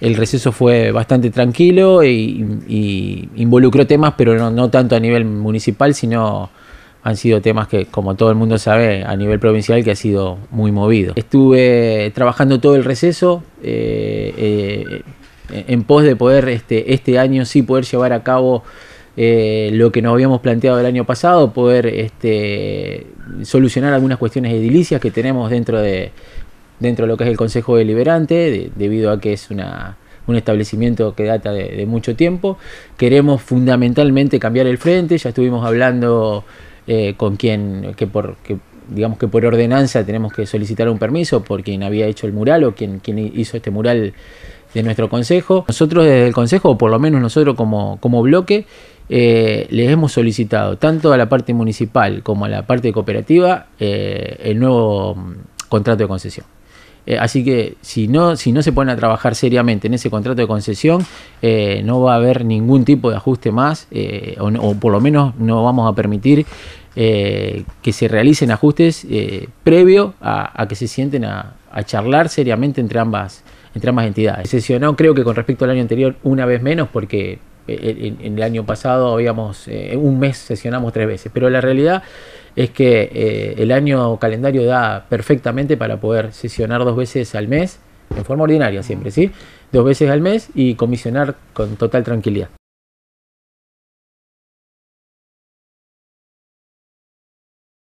el receso fue bastante tranquilo y, involucró temas, pero no, tanto a nivel municipal, sino han sido temas que, como todo el mundo sabe, a nivel provincial que ha sido muy movido. Estuve trabajando todo el receso eh, eh, en pos de poder este, este, año sí poder llevar a cabo eh, lo que nos habíamos planteado el año pasado, poder este, solucionar algunas cuestiones edilicias que tenemos dentro de, dentro de lo que es el Consejo Deliberante, debido a que es un establecimiento que data de, mucho tiempo. Queremos fundamentalmente cambiar el frente, ya estuvimos hablando eh, con quien, que por, digamos que por ordenanza tenemos que solicitar un permiso por quien había hecho el mural o quien, hizo este mural de nuestro consejo. Nosotros desde el consejo, o por lo menos nosotros como, bloque, le eh, les hemos solicitado tanto a la parte municipal como a la parte cooperativa eh, el nuevo mm, contrato de concesión. Eh, así que si no, si no se ponen a trabajar seriamente en ese contrato de concesión, eh, no va a haber ningún tipo de ajuste más, eh, o, por lo menos no vamos a permitir que se realicen ajustes previo a, que se sienten a, charlar seriamente entre ambas, entre ambas entidades. Sesionó creo que con respecto al año anterior una vez menos porque eh, en, el año pasado habíamos, eh, un mes sesionamos tres veces, pero la realidad es que eh, el año calendario da perfectamente para poder sesionar dos veces al mes, en forma ordinaria siempre, ¿sí? Dos veces al mes y comisionar con total tranquilidad.